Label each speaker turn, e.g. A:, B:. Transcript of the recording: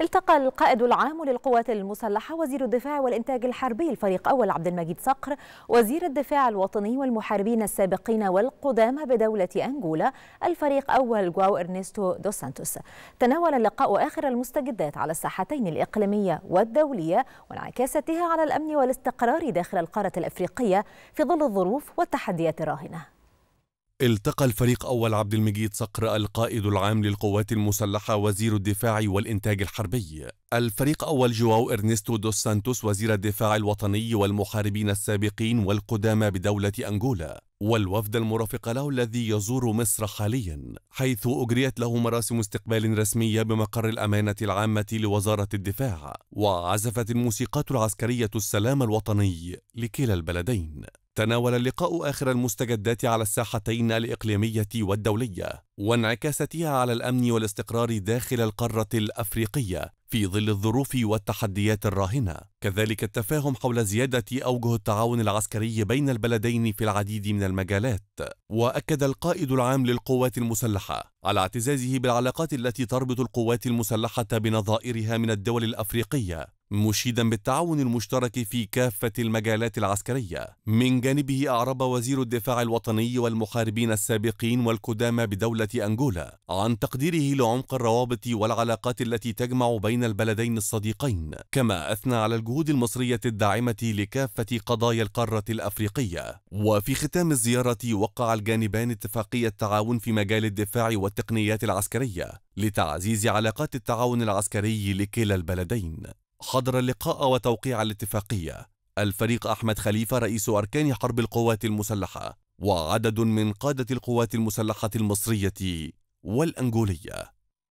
A: التقى القائد العام للقوات المسلحة وزير الدفاع والإنتاج الحربي الفريق أول عبد المجيد صقر وزير الدفاع الوطني والمحاربين السابقين والقدامى بدولة أنجولا الفريق أول جواو إرنستو دو سانتوس تناول اللقاء آخر المستجدات على الساحتين الإقليمية والدولية وانعكاستها على الأمن والاستقرار داخل القارة الأفريقية في ظل الظروف والتحديات الراهنة
B: التقى الفريق أول عبد المجيد صقر القائد العام للقوات المسلحة وزير الدفاع والإنتاج الحربي الفريق أول جواو إرنستو دوس سانتوس وزير الدفاع الوطني والمحاربين السابقين والقدامى بدولة أنغولا والوفد المرافق له الذي يزور مصر حاليا حيث أجريت له مراسم استقبال رسمية بمقر الأمانة العامة لوزارة الدفاع وعزفت الموسيقات العسكرية السلام الوطني لكلا البلدين تناول اللقاء آخر المستجدات على الساحتين الإقليمية والدولية وانعكاستها على الأمن والاستقرار داخل القارة الأفريقية في ظل الظروف والتحديات الراهنة كذلك التفاهم حول زيادة أوجه التعاون العسكري بين البلدين في العديد من المجالات وأكد القائد العام للقوات المسلحة على اعتزازه بالعلاقات التي تربط القوات المسلحة بنظائرها من الدول الأفريقية مشيدا بالتعاون المشترك في كافة المجالات العسكرية من جانبه أعرب وزير الدفاع الوطني والمحاربين السابقين والقدامى بدولة أنغولا عن تقديره لعمق الروابط والعلاقات التي تجمع بين البلدين الصديقين كما أثنى على الجهود المصرية الداعمة لكافة قضايا القارة الأفريقية وفي ختام الزيارة وقع الجانبان اتفاقية تعاون في مجال الدفاع والتقنيات العسكرية لتعزيز علاقات التعاون العسكري لكلا البلدين حضر اللقاء وتوقيع الاتفاقية الفريق أحمد خليفة رئيس أركان حرب القوات المسلحة وعدد من قادة القوات المسلحة المصرية والأنغولية